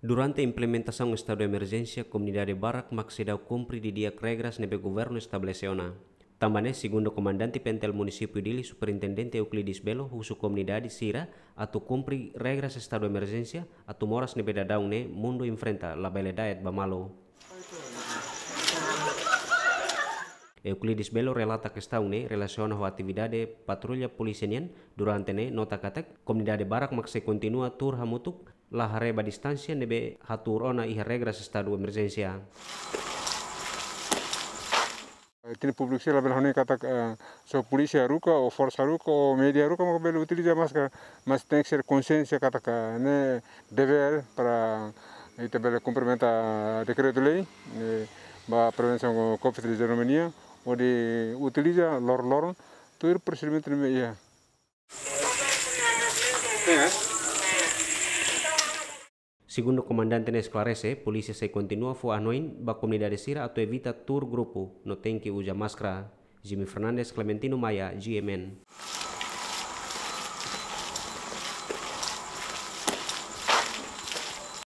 Durante a implementação do estado de emergência, a comunidade Barak Maxidal cumpre de dia regras nebe governo estabeleciona. Também, segundo o comandante pentel município dele, superintendente Euclides Belo, uso comunidade Sira, atu cumpre regras estado de emergência, atu moras nebe dadaune, mundo enfrenta la beledade bamalo. Euclides Belo relata que está une relaciona a actividade patrulla policenien durante ne nota katek comunidade barak mak se continua tur hamutuk la hareba distancia nebe hatur ona i regras estado emergencia. Tiene publicidad la belhoni katak so policía ruka o forza ruka o media ruka mak belu utiliza mas mas tem que ser consciência ne dever para ite bela cumprimenta decreto lei ba prevenção COVID-19 onde utiliza lor-lor, tudo o terima ya. é. Segundo o comandante Nesclarece, polícia se continua a anoin ba comunidade sira ato evita tur grupo no tem que usa máscara. Jimmy Fernandes, Clementino Maia, GMN.